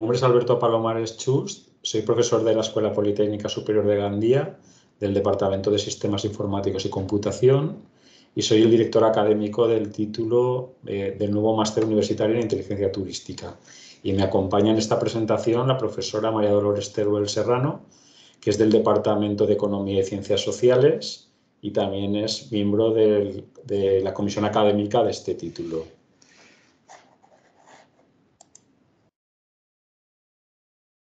nombre es Alberto Palomares Chust, soy profesor de la Escuela Politécnica Superior de Gandía, del Departamento de Sistemas Informáticos y Computación, y soy el director académico del título eh, del nuevo Máster Universitario en Inteligencia Turística. Y me acompaña en esta presentación la profesora María Dolores Teruel Serrano, que es del Departamento de Economía y Ciencias Sociales y también es miembro de la comisión académica de este título.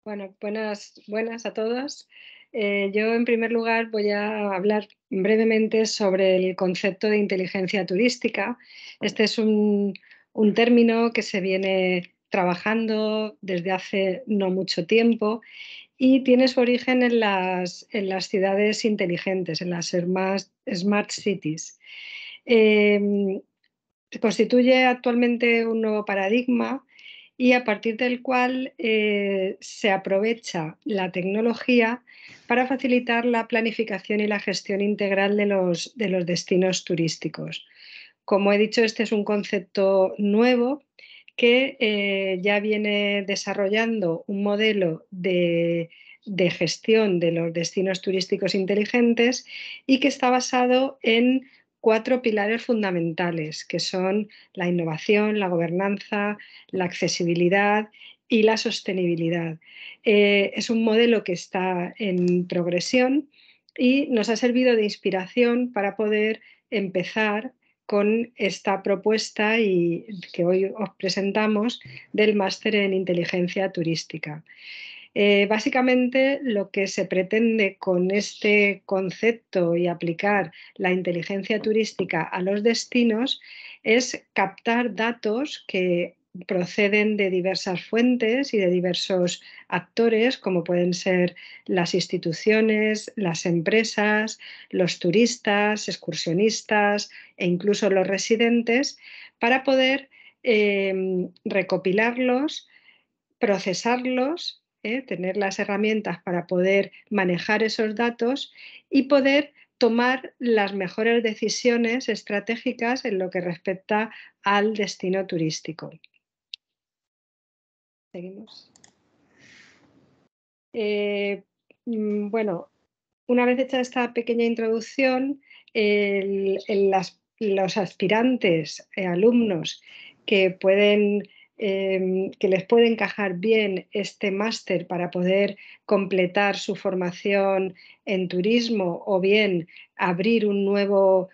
Bueno, buenas, buenas a todas. Eh, yo, en primer lugar, voy a hablar brevemente sobre el concepto de inteligencia turística. Este es un, término que se viene trabajando desde hace no mucho tiempo y tiene su origen en las, ciudades inteligentes, en las smart cities. Eh, constituye actualmente un nuevo paradigma y a partir del cual eh, se aprovecha la tecnología para facilitar la planificación y la gestión integral de los, de los destinos turísticos. Como he dicho, este es un concepto nuevo que eh, ya viene desarrollando un modelo de, de gestión de los destinos turísticos inteligentes y que está basado en cuatro pilares fundamentales, que son la innovación, la gobernanza, la accesibilidad y la sostenibilidad. Eh, es un modelo que está en progresión y nos ha servido de inspiración para poder empezar con esta propuesta y que hoy os presentamos del máster en inteligencia turística. Eh, básicamente lo que se pretende con este concepto y aplicar la inteligencia turística a los destinos es captar datos que proceden de diversas fuentes y de diversos actores, como pueden ser las instituciones, las empresas, los turistas, excursionistas e incluso los residentes, para poder eh, recopilarlos, procesarlos ¿eh? tener las herramientas para poder manejar esos datos y poder tomar las mejores decisiones estratégicas en lo que respecta al destino turístico. Seguimos. Eh, mm, bueno, una vez hecha esta pequeña introducción, los aspirantes eh, alumnos que pueden Em, que les puede encajar bien este máster para poder completar su formación en turismo o bien abrir un nuevo,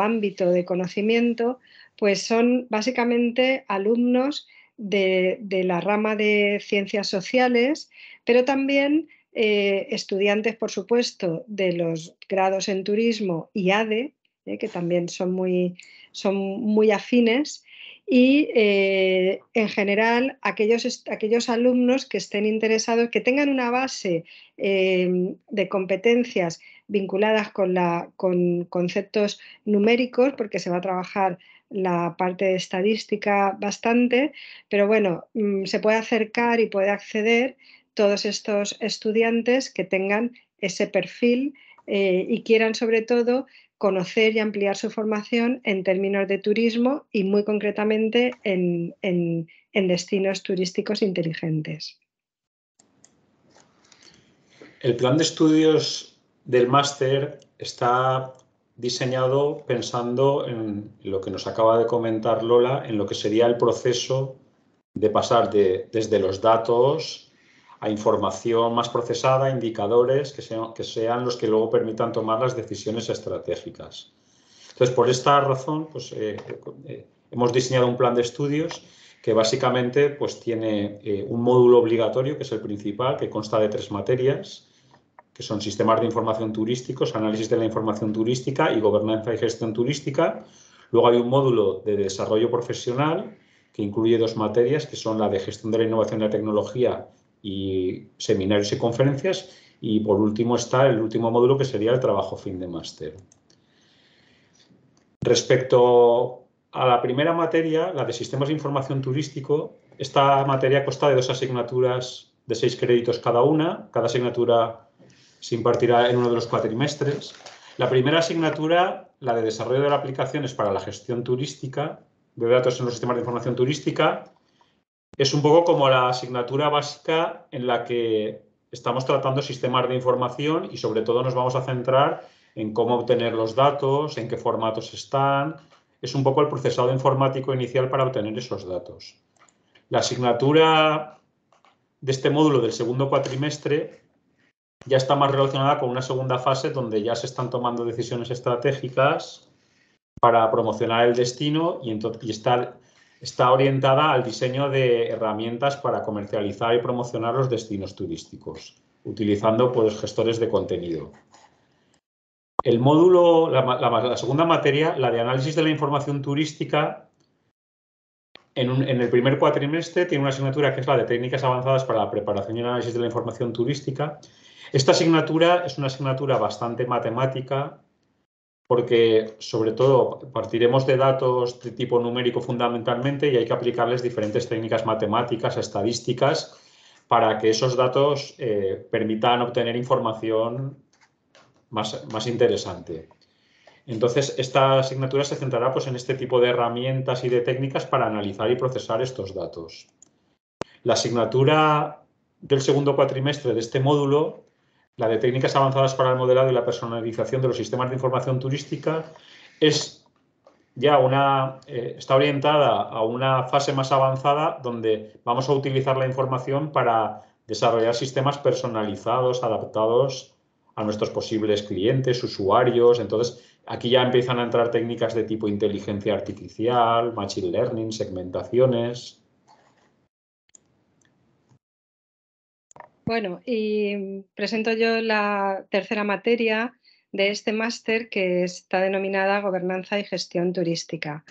ámbito de conocimiento, pues son básicamente alumnos de, la rama de ciencias sociales, pero también eh, estudiantes, por supuesto, de los grados en turismo y ADE, eh, que también son son muy afines, y eh, en general aquellos, aquellos, alumnos que estén interesados, que tengan una base em, de competencias vinculadas con, la, con conceptos numéricos, porque se va a trabajar la parte de estadística bastante, pero bueno, mm, se puede acercar y puede acceder todos estos estudiantes que tengan ese perfil eh, y quieran sobre todo conocer y ampliar su formación en términos de turismo y muy concretamente en, destinos turísticos inteligentes. El plan de estudios del máster está diseñado pensando en lo que nos acaba de comentar Lola, en lo que sería el proceso de pasar desde los datos a información más procesada, indicadores que sean, los que luego permitan tomar las decisiones estratégicas. Entonces, por esta razón, pues, eh, eh, hemos diseñado un plan de estudios que básicamente pues, tiene eh, un módulo obligatorio, que es el principal, que consta de tres materias, que son sistemas de información turísticos, análisis de la información turística y gobernanza y gestión turística. Luego hay un módulo de desarrollo profesional que incluye dos materias, que son la de gestión de la innovación de la tecnología y seminarios y conferencias. Y por último está el último módulo que sería el trabajo fin de máster. Respecto a la primera materia, la de sistemas de información turístico, esta materia consta de dos asignaturas de seis créditos cada una. Cada asignatura se impartirá en uno de los cuatrimestres. La primera asignatura, la de desarrollo de aplicaciones para la gestión turística, de datos en los sistemas de información turística, es un poco como la asignatura básica en la que estamos tratando sistemas de información y sobre todo nos vamos a centrar en cómo obtener los datos, en qué formatos están. Es un poco el procesado informático inicial para obtener esos datos. La asignatura de este módulo del segundo cuatrimestre ya está más relacionada con una segunda fase donde ya se están tomando decisiones estratégicas para promocionar el destino y, y, estar está orientada al diseño de herramientas para comercializar y promocionar los destinos turísticos, utilizando pues, gestores de contenido. El módulo, la, segunda materia, la de análisis de la información turística, en, el primer cuatrimestre tiene una asignatura que es la de técnicas avanzadas para la preparación y análisis de la información turística. Esta asignatura es una asignatura bastante matemática, porque sobre todo partiremos de datos de tipo numérico fundamentalmente y hay que aplicarles diferentes técnicas matemáticas, estadísticas, para que esos datos eh, permitan obtener información más, interesante. Entonces, esta asignatura se centrará pues, en este tipo de herramientas y de técnicas para analizar y procesar estos datos. La asignatura del segundo cuatrimestre de este módulo la de técnicas avanzadas para el modelado y la personalización de los sistemas de información turística, es ya una, eh, está orientada a una fase más avanzada donde vamos a utilizar la información para desarrollar sistemas personalizados, adaptados a nuestros posibles clientes, usuarios. Entonces, aquí ya empiezan a entrar técnicas de tipo inteligencia artificial, machine learning, segmentaciones. Bueno, y presento yo la tercera materia de este máster que está denominada Gobernanza y Gestión Turística.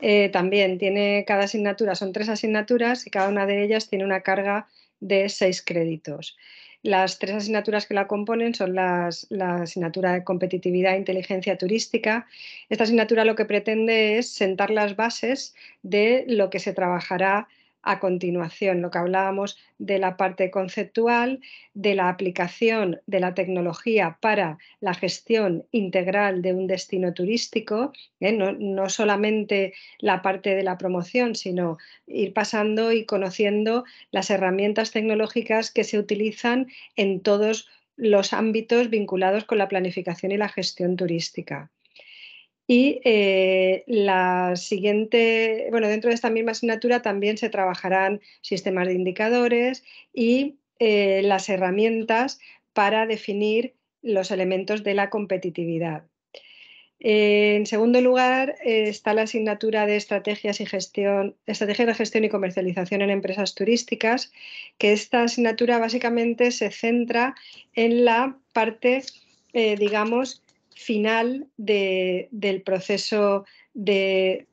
Eh, también tiene cada asignatura, son tres asignaturas y cada una de ellas tiene una carga de seis créditos. Las tres asignaturas que la componen son la asignatura de competitividad e inteligencia turística. Esta asignatura lo que pretende es sentar las bases de lo que se trabajará a continuación, lo que hablábamos de la parte conceptual, de la aplicación de la tecnología para la gestión integral de un destino turístico, ¿eh? no, solamente la parte de la promoción, sino ir pasando y conociendo las herramientas tecnológicas que se utilizan en todos los ámbitos vinculados con la planificación y la gestión turística. Y eh, la siguiente, bueno, dentro de esta misma asignatura también se trabajarán sistemas de indicadores y eh, las herramientas para definir los elementos de la competitividad. en segundo lugar, eh, está la asignatura de estrategias y gestión, estrategias de gestión y comercialización en empresas turísticas, que esta asignatura básicamente se centra en la parte, digamos, final del proceso de,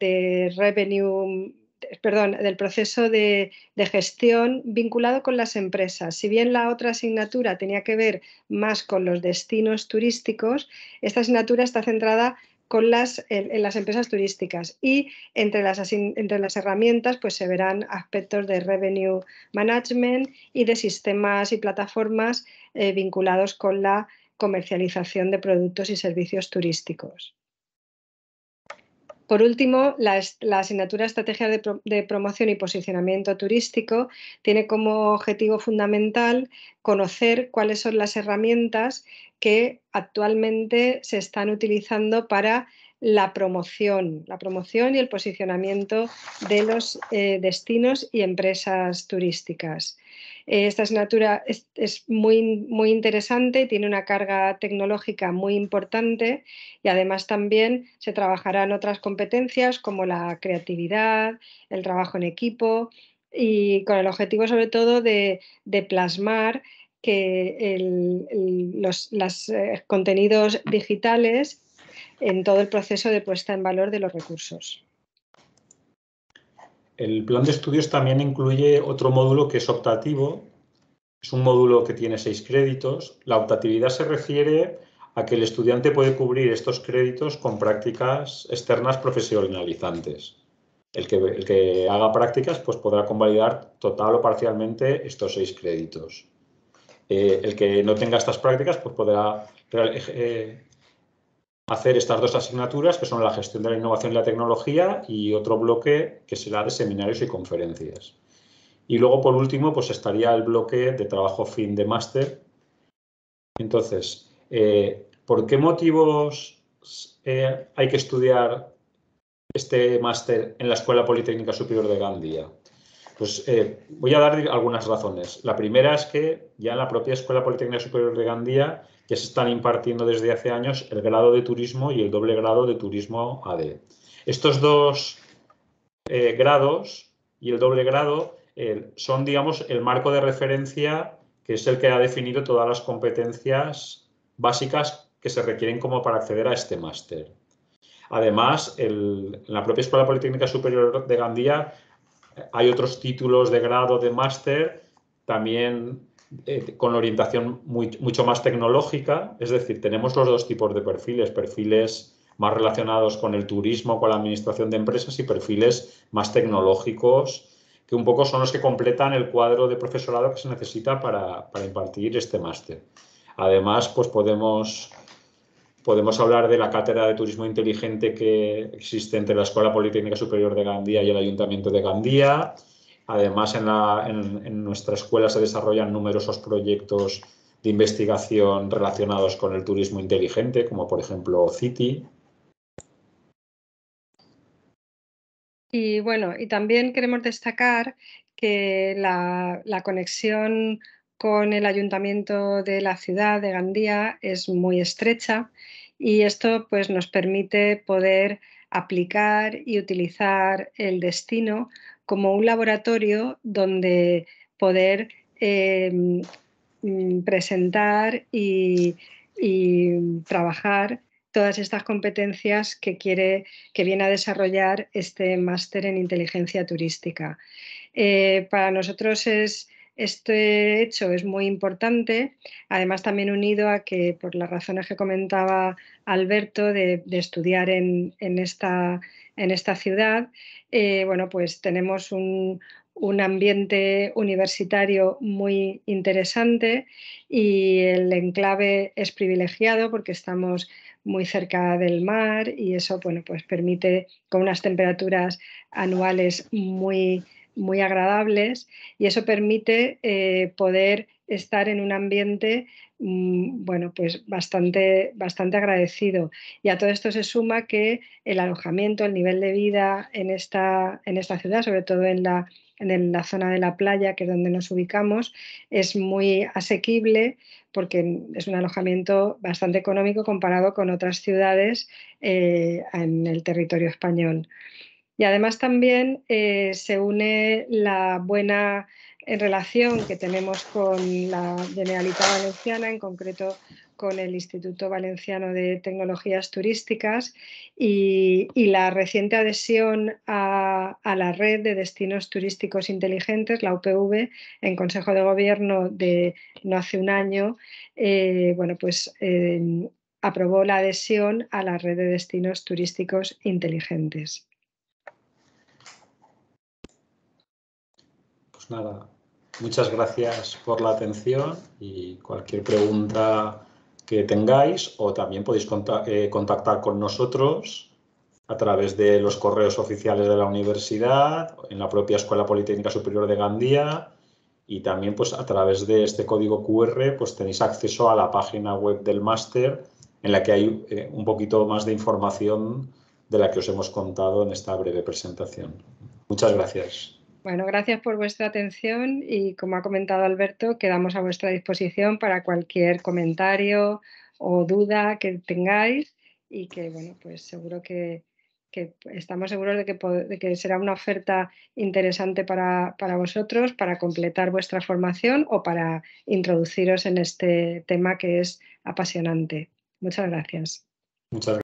revenue, perdón, del proceso de, gestión vinculado con las empresas. Si bien la otra asignatura tenía que ver más con los destinos turísticos, esta asignatura está centrada con las, en, las empresas turísticas y entre las, entre las herramientas pues se verán aspectos de revenue management y de sistemas y plataformas eh, vinculados con la comercialización de productos y servicios turísticos. Por último, la, asignatura Estrategia de, Promoción y Posicionamiento Turístico tiene como objetivo fundamental conocer cuáles son las herramientas que actualmente se están utilizando para la promoción, la promoción y el posicionamiento de los eh, destinos y empresas turísticas. Eh, esta asignatura es, muy, muy interesante, tiene una carga tecnológica muy importante y además también se trabajarán otras competencias como la creatividad, el trabajo en equipo y con el objetivo sobre todo de, plasmar que los eh, contenidos digitales en todo el proceso de puesta en valor de los recursos. El plan de estudios también incluye otro módulo que es optativo. Es un módulo que tiene seis créditos. La optatividad se refiere a que el estudiante puede cubrir estos créditos con prácticas externas profesionalizantes. El que, haga prácticas pues podrá convalidar total o parcialmente estos seis créditos. Eh, el que no tenga estas prácticas pues podrá eh, hacer estas dos asignaturas, que son la gestión de la innovación y la tecnología, y otro bloque que será de seminarios y conferencias. Y luego, por último, pues estaría el bloque de trabajo fin de máster. Entonces, eh, ¿por qué motivos eh, hay que estudiar este máster en la Escuela Politécnica Superior de Gandía? Pues eh, voy a dar algunas razones. La primera es que ya en la propia Escuela Politécnica Superior de Gandía que se están impartiendo desde hace años el grado de turismo y el doble grado de turismo AD. Estos dos eh, grados y el doble grado eh, son, digamos, el marco de referencia que es el que ha definido todas las competencias básicas que se requieren como para acceder a este máster. Además, en la propia Escuela Politécnica Superior de Gandía eh, hay otros títulos de grado de máster también eh, con orientación mucho más tecnológica, es decir, tenemos los dos tipos de perfiles, perfiles más relacionados con el turismo, con la administración de empresas y perfiles más tecnológicos, que un poco son los que completan el cuadro de profesorado que se necesita para, impartir este máster. Además, pues podemos, podemos hablar de la cátedra de turismo inteligente que existe entre la Escuela Politécnica Superior de Gandía y el Ayuntamiento de Gandía, Además, en, nuestra escuela se desarrollan numerosos proyectos de investigación relacionados con el turismo inteligente, como por ejemplo City, Y bueno, y también queremos destacar que la, la, conexión con el ayuntamiento de la ciudad de Gandía es muy estrecha y esto pues, nos permite poder aplicar y utilizar el destino como un laboratorio donde poder eh, mm, presentar y, trabajar todas estas competencias que, quiere, que viene a desarrollar este máster en inteligencia turística. Eh, para nosotros es este hecho es muy importante, además también unido a que, por las razones que comentaba Alberto, de, estudiar en, esta, ciudad, eh, bueno, pues tenemos un, un ambiente universitario muy interesante y el enclave es privilegiado porque estamos muy cerca del mar y eso bueno, pues permite con unas temperaturas anuales muy muy agradables y eso permite eh, poder estar en un ambiente mm, bueno, pues bastante, bastante agradecido. Y a todo esto se suma que el alojamiento, el nivel de vida en esta, en esta ciudad, sobre todo en la, zona de la playa, que es donde nos ubicamos, es muy asequible porque es un alojamiento bastante económico comparado con otras ciudades eh, en el territorio español. Y además también eh, se une la buena eh, relación que tenemos con la Generalitat Valenciana, en concreto con el Instituto Valenciano de Tecnologías Turísticas y, la reciente adhesión a, la red de destinos turísticos inteligentes, la UPV, en Consejo de Gobierno de no hace un año, eh, bueno, pues aprobó la adhesión a la red de destinos turísticos inteligentes. Pues nada, muchas gracias por la atención y cualquier pregunta que tengáis o también podéis eh, contactar con nosotros a través de los correos oficiales de la universidad, en la propia Escuela Politécnica Superior de Gandía y también pues a través de este código QR pues tenéis acceso a la página web del máster en la que hay eh, un poquito más de información de la que os hemos contado en esta breve presentación. Muchas gracias. Bueno, gracias por vuestra atención y como ha comentado Alberto, quedamos a vuestra disposición para cualquier comentario o duda que tengáis y que, bueno, pues seguro que, estamos seguros de que, será una oferta interesante para, para, vosotros, para completar vuestra formación o para introduciros en este tema que es apasionante. Muchas gracias. Muchas gracias.